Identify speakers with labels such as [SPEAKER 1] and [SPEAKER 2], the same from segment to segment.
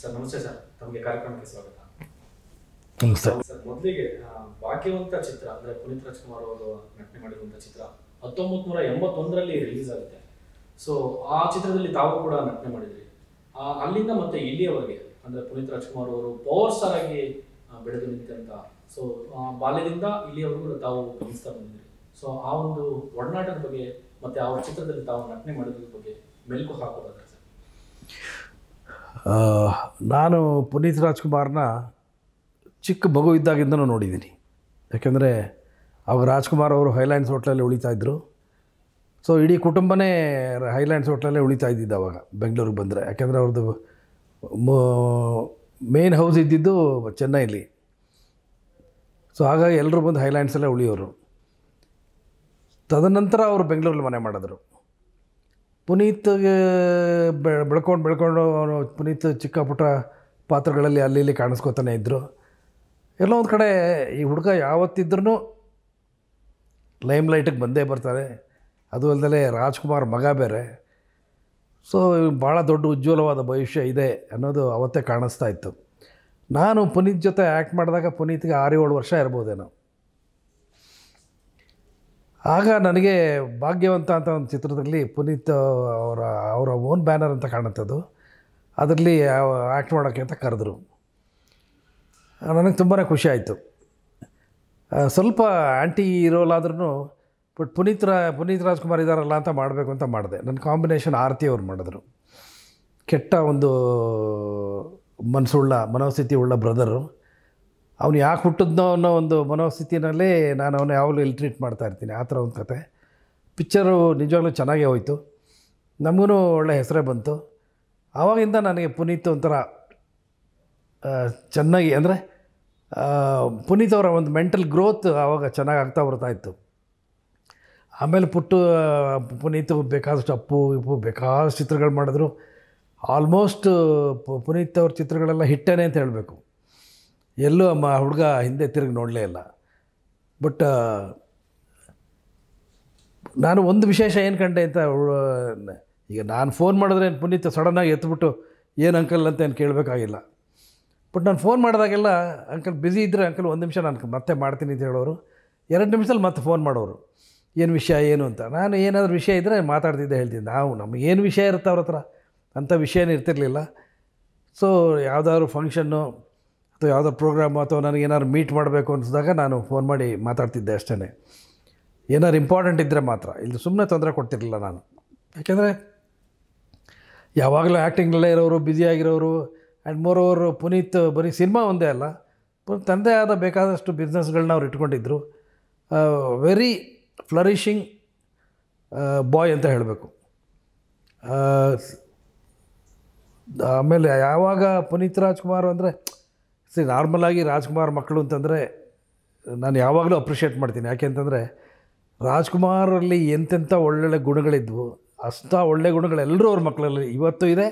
[SPEAKER 1] sir ನಮಸ್ತೆ sir ತಮಗೆ ಕಾರ್ಯಕ್ರಮಕ್ಕೆ ಸ್ವಾಗತ ನಮಸ್ತೆ ಸರ್ ಮೊದಲಿಗೆ ಭಾಗ್ಯವಂತ ಚಿತ್ರ ಅಂದ್ರೆ ಪುನೀತ್ ರಾಜ್ಕುಮಾರ್ ಅವರು ನಟನೆ ಮಾಡಿರುವಂತ ಚಿತ್ರ ಹತ್ತೊಂಬತ್ ನೂರ ಎಂಬತ್ತೊಂದರಲ್ಲಿ ರಿಲೀಸ್ ಆಗುತ್ತೆ ಸೊ ಆ ಚಿತ್ರದಲ್ಲಿ ತಾವು ಕೂಡ ನಟನೆ ಮಾಡಿದ್ರಿ ಅಲ್ಲಿಂದ ಮತ್ತೆ ಇಲ್ಲಿಯವರೆಗೆ ಅಂದ್ರೆ ಪುನೀತ್ ರಾಜ್ಕುಮಾರ್ ಅವರು ಪವರ್ ಸ್ಟಾರ್ ಆಗಿ ಬೆಳೆದು ನಿಂತಂತ ಸೊ ಬಾಲ್ಯದಿಂದ ಇಲ್ಲಿಯವರೆಗೂ ತಾವು ಗಮನಿಸ್ತಾ ಬಂದಿದ್ರಿ ಸೊ ಆ ಒಂದು ಒಡನಾಟದ ಬಗ್ಗೆ ಮತ್ತೆ ಅವ್ರ ಚಿತ್ರದಲ್ಲಿ ತಾವು ನಟನೆ ಮಾಡಿದ ಬಗ್ಗೆ ಮೆಲುಕು ಹಾಕೋದಾದ್ರೆ ಸರ್ ನಾನು ಪುನೀತ್ ರಾಜ್ಕುಮಾರ್ನ ಚಿಕ್ಕ ಮಗು ಇದ್ದಾಗಿಂದನೂ ನೋಡಿದ್ದೀನಿ ಯಾಕೆಂದರೆ ಅವಾಗ ರಾಜ್ಕುಮಾರ್ ಅವರು ಹೈಲ್ಯಾಂಡ್ಸ್ ಹೋಟ್ಲಲ್ಲಿ ಉಳಿತಾಯಿದ್ರು ಸೊ ಇಡೀ ಕುಟುಂಬನೇ ಹೈಲ್ಯಾಂಡ್ಸ್ ಹೋಟ್ಲಲ್ಲೇ ಉಳಿತಾ ಇದ್ದಿದ್ದು ಅವಾಗ ಬೆಂಗಳೂರಿಗೆ ಬಂದರೆ ಯಾಕೆಂದರೆ ಅವ್ರದ್ದು ಮೇನ್ ಹೌಸ್ ಇದ್ದಿದ್ದು ಚೆನ್ನೈಲಿ ಸೊ ಹಾಗಾಗಿ ಎಲ್ಲರೂ ಬಂದು ಹೈಲ್ಯಾಂಡ್ಸಲ್ಲೇ ಉಳಿಯೋರು ತದನಂತರ ಅವರು ಬೆಂಗಳೂರಲ್ಲಿ ಮನೆ ಮಾಡಿದ್ರು ಪುನೀತ್ಗೆ ಬೆಳ್ಕೊಂಡು ಬೆಳ್ಕೊಂಡು ಅವನು ಪುನೀತ್ ಚಿಕ್ಕ ಪುಟ್ಟ ಪಾತ್ರಗಳಲ್ಲಿ ಅಲ್ಲಿ ಇಲ್ಲಿ ಕಾಣಿಸ್ಕೋತಾನೆ ಇದ್ದರು ಎಲ್ಲೋ ಒಂದು ಕಡೆ ಈ ಹುಡುಗ ಯಾವತ್ತಿದ್ರೂ ಲೈಮ್ ಲೈಟಿಗೆ ಬಂದೇ ಬರ್ತಾರೆ ಅದು ಅಲ್ಲದೆ ರಾಜ್ಕುಮಾರ್ ಮಗ ಬೇರೆ ಸೊ ಭಾಳ ದೊಡ್ಡ ಉಜ್ವಲವಾದ ಭವಿಷ್ಯ ಇದೆ ಅನ್ನೋದು ಅವತ್ತೇ ಕಾಣಿಸ್ತಾ ಇತ್ತು ನಾನು ಪುನೀತ್ ಜೊತೆ ಆ್ಯಕ್ಟ್ ಮಾಡಿದಾಗ ಪುನೀತ್ಗೆ ಆರು ಏಳು ವರ್ಷ ಇರ್ಬೋದೇನೋ ಆಗ ನನಗೆ ಭಾಗ್ಯವಂತ ಅಂತ ಒಂದು ಚಿತ್ರದಲ್ಲಿ ಪುನೀತ್ ಅವರ ಅವರ ಓನ್ ಬ್ಯಾನರ್ ಅಂತ ಕಾಣುತ್ತದು ಅದರಲ್ಲಿ ಆ್ಯಕ್ಟ್ ಮಾಡೋಕ್ಕೆ ಅಂತ ಕರೆದ್ರು ನನಗೆ ತುಂಬಾ ಖುಷಿ ಆಯಿತು ಸ್ವಲ್ಪ ಆ್ಯಂಟಿ ರೋಲ್ ಬಟ್ ಪುನೀತ್ ರಾ ಪುನೀತ್ ರಾಜ್ಕುಮಾರ್ ಇದ್ದಾರಲ್ಲ ಅಂತ ಮಾಡಬೇಕು ಅಂತ ಮಾಡಿದೆ ನನ್ನ ಕಾಂಬಿನೇಷನ್ ಆರತಿ ಅವ್ರು ಮಾಡಿದ್ರು ಕೆಟ್ಟ ಒಂದು ಮನಸ್ಸುಳ್ಳ ಮನೋಸ್ಥಿತಿ ಉಳ್ಳ ಬ್ರದರು ಅವನು ಯಾಕೆ ಹುಟ್ಟಿದ್ನೋ ಅನ್ನೋ ಒಂದು ಮನೋಸ್ಥಿತಿನಲ್ಲಿ ನಾನು ಅವನು ಯಾವಾಗಲೂ ಇಲ್ಲಿ ಟ್ರೀಟ್ ಮಾಡ್ತಾ ಇರ್ತೀನಿ ಆ ಥರ ಒಂದು ಕತೆ ಪಿಕ್ಚರು ನಿಜವಾಗ್ಲೂ ಚೆನ್ನಾಗೇ ಹೋಯಿತು ನಮಗೂ ಒಳ್ಳೆ ಹೆಸರೇ ಬಂತು ಆವಾಗಿಂದ ನನಗೆ ಪುನೀತ್ ಒಂಥರ ಚೆನ್ನಾಗಿ ಅಂದರೆ ಪುನೀತ್ ಅವರ ಒಂದು ಮೆಂಟಲ್ ಗ್ರೋತ್ ಆವಾಗ ಚೆನ್ನಾಗಿ ಆಗ್ತಾ ಬರ್ತಾಯಿತ್ತು ಆಮೇಲೆ ಪುಟ್ಟು ಪುನೀತ್ ಬೇಕಾದಷ್ಟು ಅಪ್ಪು ಇಪ್ಪು ಬೇಕಾದಷ್ಟು ಚಿತ್ರಗಳು ಮಾಡಿದ್ರು ಆಲ್ಮೋಸ್ಟ್ ಪುನೀತ್ ಅವ್ರ ಚಿತ್ರಗಳೆಲ್ಲ ಹಿಟ್ಟೇನೆ ಅಂತ ಹೇಳಬೇಕು ಎಲ್ಲೂ ಅಮ್ಮ ಹುಡುಗ ಹಿಂದೆ ತಿರುಗಿ ನೋಡಲೇ ಇಲ್ಲ ಬಟ್ ನಾನು ಒಂದು ವಿಶೇಷ ಏನು ಕಂಡೆ ಅಂತ ಈಗ ನಾನು ಫೋನ್ ಮಾಡಿದ್ರೆ ಪುನೀತ್ ಸಡನ್ನಾಗಿ ಎತ್ಬಿಟ್ಟು ಏನು ಅಂಕಲ್ ಅಂತ ಏನು ಕೇಳಬೇಕಾಗಿಲ್ಲ ಬಟ್ ನಾನು ಫೋನ್ ಮಾಡಿದಾಗೆಲ್ಲ ಅಂಕಲ್ ಬ್ಯುಸಿ ಇದ್ದರೆ ಅಂಕಲ್ ಒಂದು ನಿಮಿಷ ನಾನು ಮತ್ತೆ ಮಾಡ್ತೀನಿ ಅಂತ ಹೇಳೋರು ಎರಡು ನಿಮಿಷದಲ್ಲಿ ಮತ್ತೆ ಫೋನ್ ಮಾಡೋರು ಏನು ವಿಷಯ ಏನು ಅಂತ ನಾನು ಏನಾದರೂ ವಿಷಯ ಇದ್ದರೆ ಮಾತಾಡ್ತಿದ್ದೆ ಹೇಳ್ತೀನಿ ನಾವು ನಮಗೇನು ವಿಷಯ ಇರುತ್ತೆ ಅವ್ರ ಹತ್ರ ಅಂಥ ವಿಷಯನೇ ಇರ್ತಿರ್ಲಿಲ್ಲ ಸೊ ಯಾವುದಾದ್ರು ಫಂಕ್ಷನ್ನು ಅಥವಾ ಯಾವುದೋ ಪ್ರೋಗ್ರಾಮ್ ಅಥವಾ ನನಗೆ ಏನಾದ್ರು ಮೀಟ್ ಮಾಡಬೇಕು ಅನಿಸಿದಾಗ ನಾನು ಫೋನ್ ಮಾಡಿ ಮಾತಾಡ್ತಿದ್ದೆ ಅಷ್ಟೇ ಏನಾದ್ರು ಇಂಪಾರ್ಟೆಂಟ್ ಇದ್ದರೆ ಮಾತ್ರ ಇಲ್ಲಿ ಸುಮ್ಮನೆ ತೊಂದರೆ ಕೊಡ್ತಿರಲಿಲ್ಲ ನಾನು ಯಾಕೆಂದರೆ ಯಾವಾಗಲೂ ಆ್ಯಕ್ಟಿಂಗ್ನಲ್ಲೇ ಇರೋರು ಬ್ಯುಸಿಯಾಗಿರೋರು ಆ್ಯಂಡ್ ಮೋರ್ ಪುನೀತ್ ಬರೀ ಸಿನಿಮಾ ಒಂದೇ ಅಲ್ಲ ತಂದೆ ಆದ ಬೇಕಾದಷ್ಟು ಬಿಸ್ನೆಸ್ಗಳನ್ನ ಅವ್ರು ಇಟ್ಕೊಂಡಿದ್ದರು ವೆರಿ ಫ್ಲರಿಷಿಂಗ್ ಬಾಯ್ ಅಂತ ಹೇಳಬೇಕು ಆಮೇಲೆ ಯಾವಾಗ ಪುನೀತ್ ರಾಜ್ಕುಮಾರ್ ಅಂದರೆ ಸರಿ ನಾರ್ಮಲಾಗಿ ರಾಜ್ಕುಮಾರ್ ಮಕ್ಕಳು ಅಂತಂದರೆ ನಾನು ಯಾವಾಗಲೂ ಅಪ್ರಿಷಿಯೇಟ್ ಮಾಡ್ತೀನಿ ಯಾಕೆ ಅಂತಂದರೆ ರಾಜ್ಕುಮಾರಲ್ಲಿ ಎಂತೆಂಥ ಒಳ್ಳೊಳ್ಳೆ ಗುಣಗಳಿದ್ವು ಅಷ್ಟ ಒಳ್ಳೆ ಗುಣಗಳೆಲ್ಲರೂ ಅವ್ರ ಮಕ್ಕಳಲ್ಲಿ ಇವತ್ತು ಇದೆ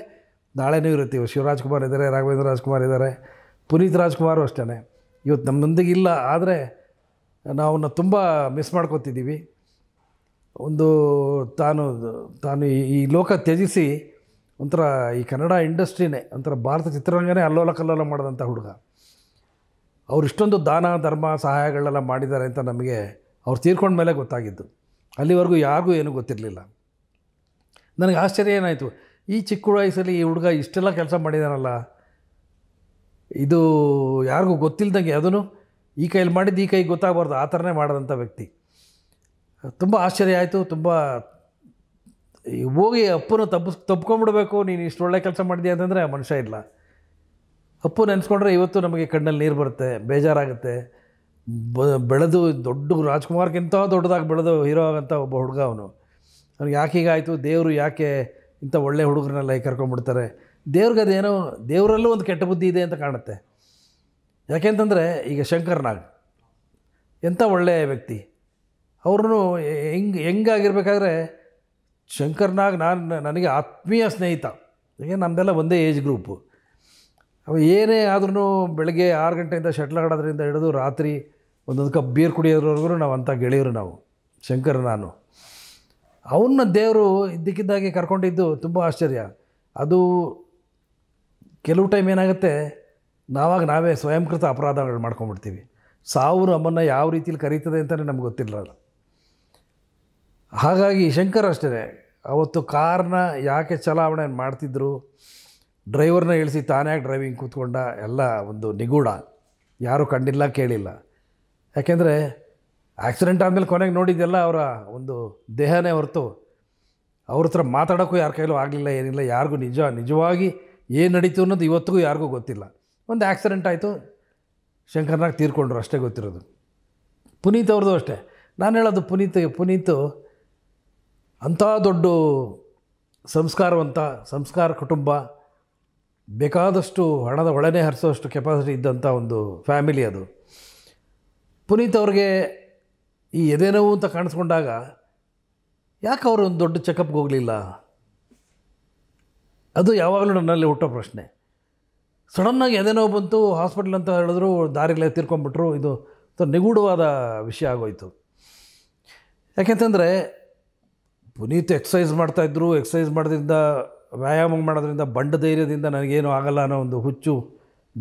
[SPEAKER 1] ನಾಳೆನೂ ಇರುತ್ತೆ ಇವತ್ತು ಶಿವರಾಜ್ ಕುಮಾರ್ ಇದ್ದಾರೆ ರಾಘವೇಂದ್ರ ರಾಜ್ಕುಮಾರ್ ಇದ್ದಾರೆ ಪುನೀತ್ ರಾಜ್ಕುಮಾರು ಅಷ್ಟೇ ಇವತ್ತು ನಮ್ಮೊಂದಿಗೆ ಇಲ್ಲ ಆದರೆ ನಾವನ್ನ ತುಂಬ ಮಿಸ್ ಮಾಡ್ಕೊತಿದ್ದೀವಿ ಒಂದು ತಾನು ತಾನು ಈ ಲೋಕ ತ್ಯಜಿಸಿ ಒಂಥರ ಈ ಕನ್ನಡ ಇಂಡಸ್ಟ್ರಿನೇ ಒಂಥರ ಭಾರತ ಚಿತ್ರರಂಗನೇ ಅಲ್ಲೋಲ ಕಲ್ಲೋಲ ಮಾಡಿದಂಥ ಹುಡುಗ ಅವ್ರು ಇಷ್ಟೊಂದು ದಾನ ಧರ್ಮ ಸಹಾಯಗಳೆಲ್ಲ ಮಾಡಿದ್ದಾರೆ ಅಂತ ನಮಗೆ ಅವ್ರು ತೀರ್ಕೊಂಡ ಮೇಲೆ ಗೊತ್ತಾಗಿದ್ದು ಅಲ್ಲಿವರೆಗೂ ಯಾರಿಗೂ ಏನೂ ಗೊತ್ತಿರಲಿಲ್ಲ ನನಗೆ ಆಶ್ಚರ್ಯ ಏನಾಯಿತು ಈ ಚಿಕ್ಕ ವಯಸ್ಸಲ್ಲಿ ಈ ಹುಡುಗ ಇಷ್ಟೆಲ್ಲ ಕೆಲಸ ಮಾಡಿದಾನಲ್ಲ ಇದು ಯಾರಿಗೂ ಗೊತ್ತಿಲ್ಲದಂಗೆ ಅದನ್ನು ಈ ಕೈಯಲ್ಲಿ ಮಾಡಿದ್ದು ಈ ಕೈಗೆ ಗೊತ್ತಾಗಬಾರ್ದು ಆ ಥರನೇ ಮಾಡಿದಂಥ ವ್ಯಕ್ತಿ ತುಂಬ ಆಶ್ಚರ್ಯ ಆಯಿತು ತುಂಬ ಹೋಗಿ ಅಪ್ಪನ ತಪ್ಪಿಸ್ ತಪ್ಕೊಂಬಿಡ್ಬೇಕು ನೀನು ಇಷ್ಟು ಒಳ್ಳೆ ಕೆಲಸ ಮಾಡಿದೆ ಅಂತಂದರೆ ಆ ಮನುಷ್ಯ ಇಲ್ಲ ಅಪ್ಪು ನೆನೆಸ್ಕೊಂಡ್ರೆ ಇವತ್ತು ನಮಗೆ ಕಣ್ಣಲ್ಲಿ ನೀರು ಬರುತ್ತೆ ಬೇಜಾರಾಗುತ್ತೆ ಬ ಬೆಳೆದು ದೊಡ್ಡ ರಾಜ್ಕುಮಾರ್ಗಿಂತ ದೊಡ್ಡದಾಗಿ ಬೆಳೆದು ಹೀರೋ ಆಗಂಥ ಒಬ್ಬ ಹುಡುಗ ಅವನು ಅವ್ನಿಗೆ ಯಾಕೆ ಹೀಗಾಯಿತು ದೇವರು ಯಾಕೆ ಇಂಥ ಒಳ್ಳೆ ಹುಡುಗರನ್ನೆಲ್ಲ ಕರ್ಕೊಂಡ್ಬಿಡ್ತಾರೆ ದೇವ್ರಿಗೆ ಅದೇನೋ ದೇವರಲ್ಲೂ ಒಂದು ಕೆಟ್ಟ ಬುದ್ಧಿ ಇದೆ ಅಂತ ಕಾಣುತ್ತೆ ಯಾಕೆಂತಂದರೆ ಈಗ ಶಂಕರ್ನಾಗ್ ಎಂಥ ಒಳ್ಳೆಯ ವ್ಯಕ್ತಿ ಅವ್ರೂ ಹೆಂಗ್ ಹೆಂಗಾಗಿರ್ಬೇಕಾದ್ರೆ ಶಂಕರ್ನಾಗ್ ನಾನು ನನಗೆ ಆತ್ಮೀಯ ಸ್ನೇಹಿತ ಈಗ ನಮ್ಮದೆಲ್ಲ ಒಂದೇ ಏಜ್ ಗ್ರೂಪು ಅವ ಏನೇ ಆದ್ರೂ ಬೆಳಗ್ಗೆ ಆರು ಗಂಟೆಯಿಂದ ಶಟ್ಲ್ ಆಡೋದ್ರಿಂದ ಹಿಡಿದು ರಾತ್ರಿ ಒಂದೊಂದು ಕಪ್ ಬೀರ್ ಕುಡಿಯೋದ್ರವರೆಗೂ ನಾವು ಅಂಥ ಗೆಳೆಯರು ನಾವು ಶಂಕರ್ ನಾನು ಅವನ್ನ ದೇವರು ಇದ್ದಕ್ಕಿದ್ದಾಗೆ ಕರ್ಕೊಂಡಿದ್ದು ತುಂಬ ಆಶ್ಚರ್ಯ ಅದು ಕೆಲವು ಟೈಮ್ ಏನಾಗುತ್ತೆ ನಾವಾಗ ನಾವೇ ಸ್ವಯಂಕೃತ ಅಪರಾಧಗಳು ಮಾಡ್ಕೊಂಡ್ಬಿಡ್ತೀವಿ ಸಾವು ನಮ್ಮನ್ನು ಯಾವ ರೀತಿಯಲ್ಲಿ ಕರೀತದೆ ಅಂತಲೇ ನಮ್ಗೆ ಅದು ಹಾಗಾಗಿ ಶಂಕರ್ ಅಷ್ಟೇ ಅವತ್ತು ಕಾರನ್ನ ಯಾಕೆ ಚಲಾವಣೆ ಮಾಡ್ತಿದ್ರು ಡ್ರೈವರ್ನ ಇಳಿಸಿ ತಾನೇ ಡ್ರೈವಿಂಗ್ ಕೂತ್ಕೊಂಡ ಎಲ್ಲ ಒಂದು ನಿಗೂಢ ಯಾರೂ ಕಂಡಿಲ್ಲ ಕೇಳಿಲ್ಲ ಯಾಕೆಂದರೆ ಆ್ಯಕ್ಸಿಡೆಂಟ್ ಆದಮೇಲೆ ಕೊನೆಗೆ ನೋಡಿದ್ದೆಲ್ಲ ಅವರ ಒಂದು ದೇಹನೇ ಹೊರತು ಅವ್ರ ಹತ್ರ ಮಾತಾಡೋಕ್ಕೂ ಯಾರ ಕೈಲೂ ಆಗಲಿಲ್ಲ ಏನಿಲ್ಲ ಯಾರಿಗೂ ನಿಜ ನಿಜವಾಗಿ ಏನು ನಡೀತು ಅನ್ನೋದು ಇವತ್ತಿಗೂ ಯಾರಿಗೂ ಗೊತ್ತಿಲ್ಲ ಒಂದು ಆ್ಯಕ್ಸಿಡೆಂಟ್ ಆಯಿತು ಶಂಕರ್ನಾಗ್ ತೀರ್ಕೊಂಡ್ರು ಅಷ್ಟೇ ಗೊತ್ತಿರೋದು ಪುನೀತ್ ಅವ್ರದ್ದು ಅಷ್ಟೇ ನಾನು ಹೇಳೋದು ಪುನೀತ್ ಪುನೀತು ಅಂಥ ದೊಡ್ಡ ಸಂಸ್ಕಾರವಂತ ಸಂಸ್ಕಾರ ಕುಟುಂಬ ಬೇಕಾದಷ್ಟು ಹಣದ ಒಳನೆ ಹರಿಸೋಷ್ಟು ಕೆಪಾಸಿಟಿ ಇದ್ದಂಥ ಒಂದು ಫ್ಯಾಮಿಲಿ ಅದು ಪುನೀತ್ ಅವ್ರಿಗೆ ಈ ಎದೆನೋವು ಅಂತ ಕಾಣಿಸ್ಕೊಂಡಾಗ ಯಾಕೆ ಅವರು ಒಂದು ದೊಡ್ಡ ಚೆಕಪ್ಗೆ ಹೋಗಲಿಲ್ಲ ಅದು ಯಾವಾಗಲೂ ನನ್ನಲ್ಲಿ ಹುಟ್ಟೋ ಪ್ರಶ್ನೆ ಸಡನ್ನಾಗಿ ಎದೆನೋವು ಬಂತು ಹಾಸ್ಪಿಟ್ಲ್ ಅಂತ ಹೇಳಿದ್ರು ದಾರಿಗಳೇ ತೀರ್ಕೊಂಡ್ಬಿಟ್ರು ಇದು ನಿಗೂಢವಾದ ವಿಷಯ ಆಗೋಯಿತು ಯಾಕೆಂತಂದರೆ ಪುನೀತ್ ಎಕ್ಸಸೈಸ್ ಮಾಡ್ತಾಯಿದ್ರು ಎಕ್ಸಸೈಸ್ ಮಾಡೋದ್ರಿಂದ ವ್ಯಾಯಾಮ ಮಾಡೋದ್ರಿಂದ ಬಂಡ ಧೈರ್ಯದಿಂದ ನನಗೇನು ಆಗಲ್ಲ ಅನ್ನೋ ಒಂದು ಹುಚ್ಚು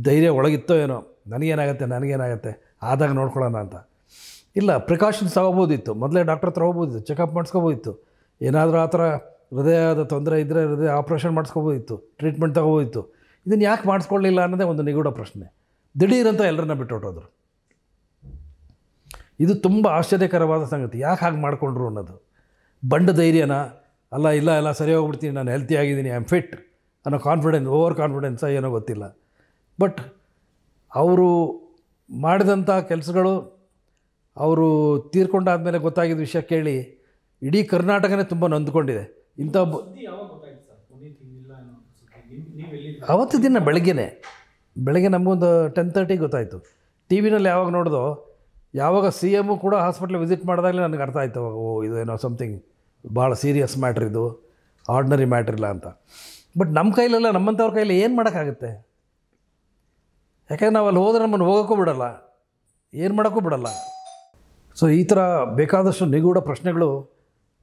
[SPEAKER 1] ಧೈರ್ಯ ಒಳಗಿತ್ತೋ ಏನೋ ನನಗೇನಾಗುತ್ತೆ ನನಗೇನಾಗುತ್ತೆ ಆದಾಗ ನೋಡ್ಕೊಳ್ಳೋಣ ಅಂತ ಇಲ್ಲ ಪ್ರಿಕಾಷನ್ಸ್ ತಗೋಬೋದಿತ್ತು ಮೊದಲೇ ಡಾಕ್ಟರ್ ಹತ್ರ ಹೋಗ್ಬೋದಿತ್ತು ಚೆಕಪ್ ಮಾಡಿಸ್ಕೋಬೋದಿತ್ತು ಏನಾದರೂ ಆ ಥರ ಹೃದಯದ ತೊಂದರೆ ಇದ್ದರೆ ಹೃದಯ ಆಪ್ರೇಷನ್ ಮಾಡಿಸ್ಕೋಬೋದಿತ್ತು ಟ್ರೀಟ್ಮೆಂಟ್ ತಗೋಬೋದಿತ್ತು ಇದನ್ನು ಯಾಕೆ ಮಾಡಿಸ್ಕೊಳ್ಳಿಲ್ಲ ಅನ್ನೋದೇ ಒಂದು ನಿಗೂಢ ಪ್ರಶ್ನೆ ದಿಢೀರಂತ ಎಲ್ಲರನ್ನ ಬಿಟ್ಟುಹೊಟ್ಟೋದ್ರು ಇದು ತುಂಬ ಆಶ್ಚರ್ಯಕರವಾದ ಸಂಗತಿ ಯಾಕೆ ಹಾಗೆ ಮಾಡಿಕೊಂಡ್ರು ಅನ್ನೋದು ಬಂಡ ಧೈರ್ಯನ ಅಲ್ಲ ಇಲ್ಲ ಎಲ್ಲ ಸರಿ ಹೋಗ್ಬಿಡ್ತೀನಿ ನಾನು ಹೆಲ್ತಿ ಆಗಿದ್ದೀನಿ ಐ ಆಮ್ ಫಿಟ್ ಅನ್ನೋ ಕಾನ್ಫಿಡೆನ್ಸ್ ಓವರ್ ಕಾನ್ಫಿಡೆನ್ಸ ಏನೋ ಗೊತ್ತಿಲ್ಲ ಬಟ್ ಅವರು ಮಾಡಿದಂಥ ಕೆಲಸಗಳು ಅವರು ತೀರ್ಕೊಂಡಾದ ಮೇಲೆ ಗೊತ್ತಾಗಿದ್ದ ವಿಷಯ ಕೇಳಿ ಇಡೀ ಕರ್ನಾಟಕನೇ ತುಂಬ ನೊಂದ್ಕೊಂಡಿದೆ ಇಂಥ ಅವತ್ತು ದಿನ ಬೆಳಗ್ಗೆನೆ ಬೆಳಗ್ಗೆ ನಮಗೊಂದು ಟೆನ್ ತರ್ಟಿಗೆ ಗೊತ್ತಾಯಿತು ಟಿ ವಿನಲ್ಲಿ ಯಾವಾಗ ನೋಡಿದೋ ಯಾವಾಗ ಸಿ ಎಮ್ಮು ಕೂಡ ಹಾಸ್ಪಿಟ್ಲ್ ವಿಸಿಟ್ ಮಾಡಿದಾಗಲೇ ನನಗೆ ಅರ್ಥ ಆಯ್ತು ಓ ಇದು ಏನೋ ಸಮಥಿಂಗ್ ಭಾಳ ಸೀರಿಯಸ್ ಮ್ಯಾಟ್ರ್ ಇದು ಆರ್ಡ್ನರಿ ಮ್ಯಾಟ್ರ್ ಇಲ್ಲ ಅಂತ ಬಟ್ ನಮ್ಮ ಕೈಲೆಲ್ಲ ನಮ್ಮಂಥವ್ರ ಕೈಲಿ ಏನು ಮಾಡೋಕ್ಕಾಗುತ್ತೆ ಯಾಕೆಂದ್ರೆ ನಾವು ಅಲ್ಲಿ ಹೋದ್ರೆ ನಮ್ಮನ್ನು ಹೋಗೋಕ್ಕೂ ಬಿಡಲ್ಲ ಏನು ಮಾಡೋಕ್ಕೂ ಬಿಡಲ್ಲ ಸೊ ಈ ಥರ ಬೇಕಾದಷ್ಟು ನಿಗೂಢ ಪ್ರಶ್ನೆಗಳು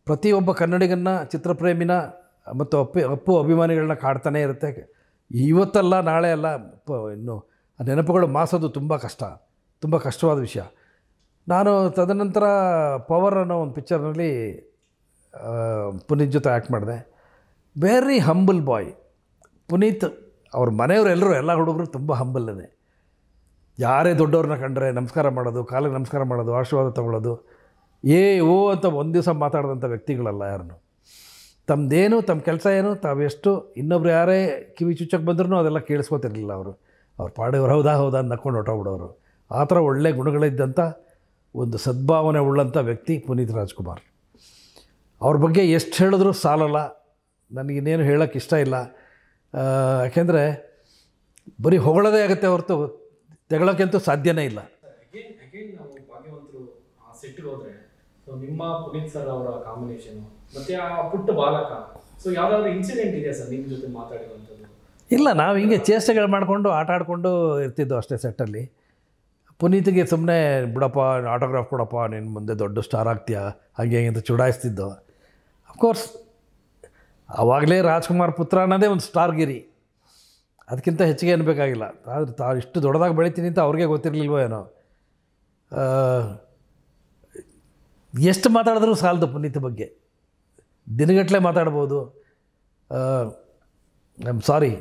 [SPEAKER 1] ಪ್ರತಿಯೊಬ್ಬ ಕನ್ನಡಿಗನ್ನ ಚಿತ್ರಪ್ರೇಮಿನ ಮತ್ತು ಅಪ್ಪಿ ಅಪ್ಪು ಅಭಿಮಾನಿಗಳನ್ನ ಕಾಡ್ತಾನೆ ಇರುತ್ತೆ ಇವತ್ತಲ್ಲ ನಾಳೆ ಅಲ್ಲ ಇನ್ನು ಆ ನೆನಪುಗಳು ಮಾಸೋದು ತುಂಬ ಕಷ್ಟ ತುಂಬ ಕಷ್ಟವಾದ ವಿಷಯ ನಾನು ತದನಂತರ ಪವರ್ ಅನ್ನೋ ಒಂದು ಪಿಕ್ಚರ್ನಲ್ಲಿ ಪುನೀತ್ ಜೊತೆ ಆ್ಯಕ್ಟ್ ಮಾಡಿದೆ ವೆರಿ ಹಂಬಲ್ ಬಾಯ್ ಪುನೀತ್ ಅವ್ರ ಎಲ್ಲರೂ ಎಲ್ಲ ಹುಡುಗರು ತುಂಬ ಹಂಬಲ್ ಇದೆ ಯಾರೇ ದೊಡ್ಡವ್ರನ್ನ ಕಂಡ್ರೆ ನಮಸ್ಕಾರ ಮಾಡೋದು ಕಾಲಿಗೆ ನಮಸ್ಕಾರ ಮಾಡೋದು ಆಶೀರ್ವಾದ ತೊಗೊಳ್ಳೋದು ಏ ಓ ಅಂತ ಒಂದು ದಿವಸ ಮಾತಾಡಿದಂಥ ವ್ಯಕ್ತಿಗಳಲ್ಲ ಯಾರನ್ನು ತಮ್ಮದೇನು ತಮ್ಮ ಕೆಲಸ ಏನು ತಾವೆಷ್ಟು ಇನ್ನೊಬ್ರು ಯಾರೇ ಕಿವಿ ಚುಚ್ಚಕ್ಕೆ ಬಂದ್ರೂ ಅದೆಲ್ಲ ಕೇಳಿಸ್ಕೊತಿರಲಿಲ್ಲ ಅವರು ಅವ್ರು ಪಾಡೇವ್ರು ಹೌದಾ ಹೌದಾ ಅಂತ ನಕ್ಕೊಂಡು ಹೊಟ್ಟೋಗ್ಬಿಡೋರು ಆ ಥರ ಒಳ್ಳೆ ಗುಣಗಳಿದ್ದಂಥ ಒಂದು ಸದ್ಭಾವನೆ ಉಳ್ಳಂಥ ವ್ಯಕ್ತಿ ಪುನೀತ್ ರಾಜ್ಕುಮಾರ್ ಅವ್ರ ಬಗ್ಗೆ ಎಷ್ಟು ಹೇಳಿದ್ರೂ ಸಾಲಲ್ಲ ನನಗಿನ್ನೇನು ಹೇಳೋಕ್ಕೆ ಇಷ್ಟ ಇಲ್ಲ ಯಾಕೆಂದರೆ ಬರೀ ಹೊಗಳದೇ ಆಗುತ್ತೆ ಹೊರತು ತೆಗಳೋಕ್ಕಂತೂ ಸಾಧ್ಯನೇ ಇಲ್ಲ ನಿಮ್ಮ ಇನ್ಸಿಡೆಂಟ್ ಸರ್ ನಿಮ್ಮ ಜೊತೆ ಇಲ್ಲ ನಾವು ಹಿಂಗೆ ಚೇಷ್ಟೆಗಳು ಮಾಡಿಕೊಂಡು ಆಟ ಆಡಿಕೊಂಡು ಇರ್ತಿದ್ದು ಅಷ್ಟೇ ಸೆಟ್ಟಲ್ಲಿ ಪುನೀತಿಗೆ ಸುಮ್ಮನೆ ಬಿಡಪ್ಪ ಆಟೋಗ್ರಾಫ್ ಕೊಡಪ್ಪ ನಿನ್ನ ಮುಂದೆ ದೊಡ್ಡ ಸ್ಟಾರ್ ಆಗ್ತೀಯಾ ಹಾಗೆ ಹೀಗೆ ಅಂತ ಚುಡಾಯಿಸ್ತಿದ್ದೋ ಅಫ್ಕೋರ್ಸ್ ಆವಾಗಲೇ ರಾಜ್ಕುಮಾರ್ ಪುತ್ರ ಅನ್ನೋದೇ ಒಂದು ಸ್ಟಾರ್ ಗಿರಿ ಅದಕ್ಕಿಂತ ಹೆಚ್ಚಿಗೆ ಅನ್ಬೇಕಾಗಿಲ್ಲ ಆದರೆ ತಾ ಇಷ್ಟು ದೊಡ್ಡದಾಗಿ ಬೆಳಿತೀನಿ ಅಂತ ಅವ್ರಿಗೆ ಗೊತ್ತಿರಲಿಲ್ವೋ ಏನೋ ಎಷ್ಟು ಮಾತಾಡಿದ್ರೂ ಸಾಲದು ಪುನೀತ್ ಬಗ್ಗೆ ದಿನಗಟ್ಟಲೆ ಮಾತಾಡ್ಬೋದು ಐ ಆಮ್ ಸಾರಿ